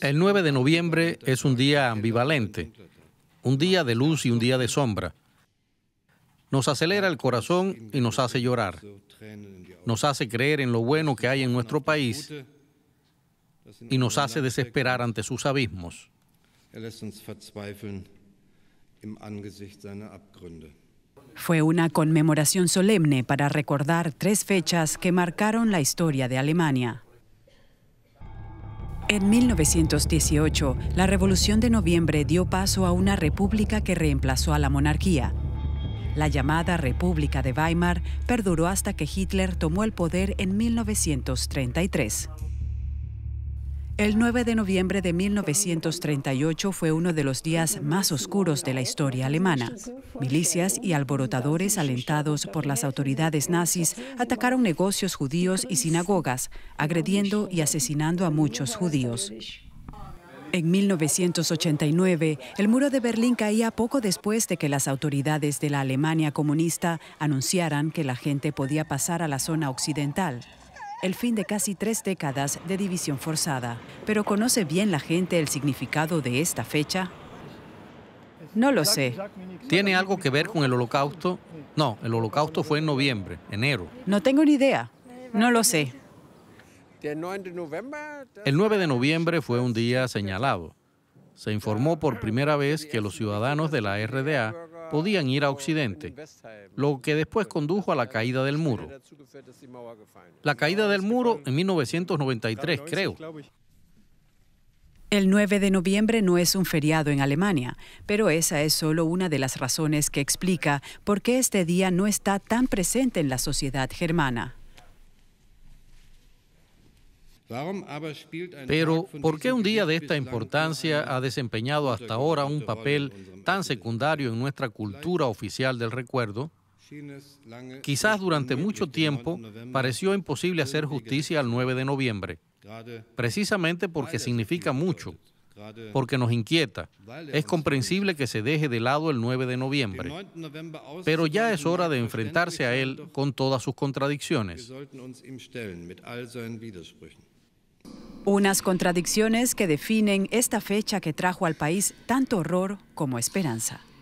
El 9 de noviembre es un día ambivalente, un día de luz y un día de sombra. Nos acelera el corazón y nos hace llorar. Nos hace creer en lo bueno que hay en nuestro país y nos hace desesperar ante sus abismos. Er Fue una conmemoración solemne para recordar tres fechas que marcaron la historia de Alemania. En 1918, la Revolución de Noviembre dio paso a una república que reemplazó a la monarquía. La llamada República de Weimar perduró hasta que Hitler tomó el poder en 1933. El 9 de noviembre de 1938 fue uno de los días más oscuros de la historia alemana. Milicias y alborotadores alentados por las autoridades nazis atacaron negocios judíos y sinagogas, agrediendo y asesinando a muchos judíos. En 1989, el muro de Berlín caía poco después de que las autoridades de la Alemania comunista anunciaran que la gente podía pasar a la zona occidental el fin de casi tres décadas de división forzada. Pero ¿conoce bien la gente el significado de esta fecha? No lo sé. ¿Tiene algo que ver con el holocausto? No, el holocausto fue en noviembre, enero. No tengo ni idea. No lo sé. El 9 de noviembre fue un día señalado. Se informó por primera vez que los ciudadanos de la RDA podían ir a Occidente, lo que después condujo a la caída del muro. La caída del muro en 1993, creo. El 9 de noviembre no es un feriado en Alemania, pero esa es solo una de las razones que explica por qué este día no está tan presente en la sociedad germana. Pero, ¿por qué un día de esta importancia ha desempeñado hasta ahora un papel tan secundario en nuestra cultura oficial del recuerdo? Quizás durante mucho tiempo pareció imposible hacer justicia al 9 de noviembre, precisamente porque er significa mucho, porque nos inquieta. Er es comprensible que se deje de lado el 9 de noviembre, pero ya es hora de enfrentarse a él con todas sus contradicciones. Unas contradicciones que definen esta fecha que trajo al país tanto horror como esperanza.